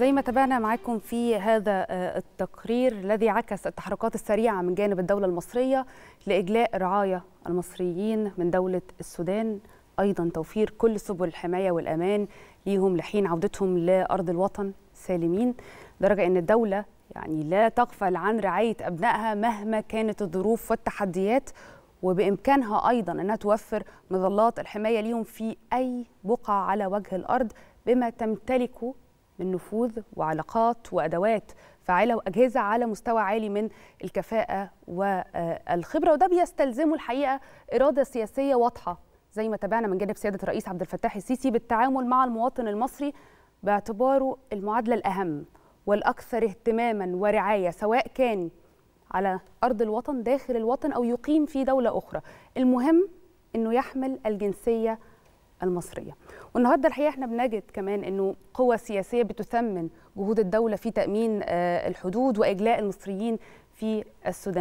زي ما تابعنا معاكم في هذا آه، التقرير الذي عكس التحركات السريعة من جانب الدولة المصرية لإجلاء رعاية المصريين من دولة السودان أيضا توفير كل سبل الحماية والأمان ليهم لحين عودتهم لأرض الوطن سالمين لدرجة أن الدولة يعني لا تغفل عن رعاية أبنائها مهما كانت الظروف والتحديات وبإمكانها أيضا أنها توفر مظلات الحماية ليهم في أي بقعة على وجه الأرض بما تمتلكه من نفوذ وعلاقات وادوات فعاله واجهزه على مستوى عالي من الكفاءه والخبره وده بيستلزمه الحقيقه اراده سياسيه واضحه زي ما تابعنا من جانب سياده الرئيس عبد الفتاح السيسي بالتعامل مع المواطن المصري باعتباره المعادله الاهم والاكثر اهتماما ورعايه سواء كان على ارض الوطن داخل الوطن او يقيم في دوله اخرى المهم انه يحمل الجنسيه المصريه والنهارده الحقيقه احنا بنجد كمان انه قوى سياسيه بتثمن جهود الدوله في تامين آه، الحدود واجلاء المصريين في السودان